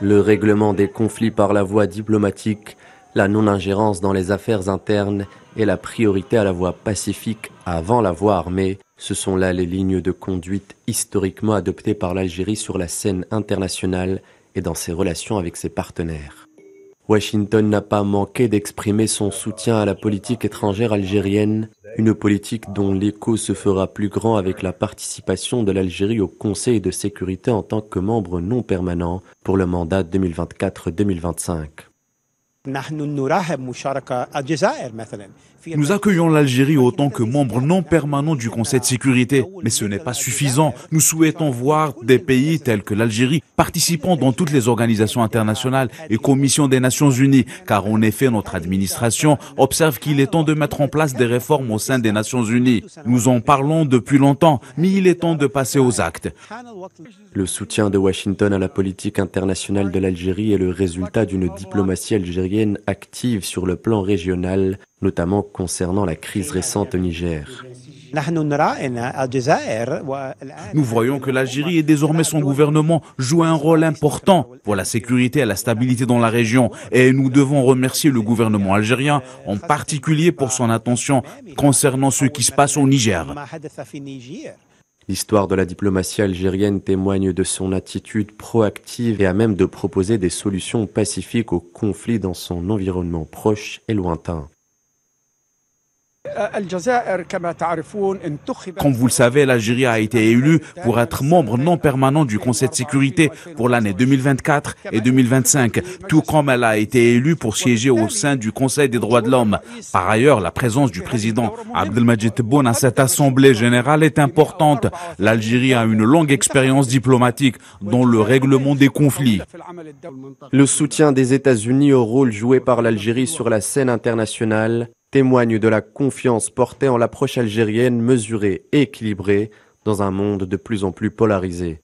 le règlement des conflits par la voie diplomatique, la non-ingérence dans les affaires internes et la priorité à la voie pacifique avant la voie armée, ce sont là les lignes de conduite historiquement adoptées par l'Algérie sur la scène internationale et dans ses relations avec ses partenaires. Washington n'a pas manqué d'exprimer son soutien à la politique étrangère algérienne une politique dont l'écho se fera plus grand avec la participation de l'Algérie au Conseil de sécurité en tant que membre non permanent pour le mandat 2024-2025. Nous accueillons l'Algérie autant que membre non permanent du Conseil de sécurité, mais ce n'est pas suffisant. Nous souhaitons voir des pays tels que l'Algérie participant dans toutes les organisations internationales et commissions des Nations Unies, car en effet notre administration observe qu'il est temps de mettre en place des réformes au sein des Nations Unies. Nous en parlons depuis longtemps, mais il est temps de passer aux actes. Le soutien de Washington à la politique internationale de l'Algérie est le résultat d'une diplomatie algérienne active sur le plan régional, notamment concernant la crise récente au Niger. Nous voyons que l'Algérie et désormais son gouvernement jouent un rôle important pour la sécurité et la stabilité dans la région et nous devons remercier le gouvernement algérien en particulier pour son attention concernant ce qui se passe au Niger. L'histoire de la diplomatie algérienne témoigne de son attitude proactive et à même de proposer des solutions pacifiques aux conflits dans son environnement proche et lointain. Comme vous le savez, l'Algérie a été élue pour être membre non permanent du Conseil de sécurité pour l'année 2024 et 2025, tout comme elle a été élue pour siéger au sein du Conseil des droits de l'homme. Par ailleurs, la présence du président Abdelmajid Tebboune à cette Assemblée générale est importante. L'Algérie a une longue expérience diplomatique dans le règlement des conflits. Le soutien des États-Unis au rôle joué par l'Algérie sur la scène internationale témoigne de la confiance portée en l'approche algérienne mesurée et équilibrée dans un monde de plus en plus polarisé.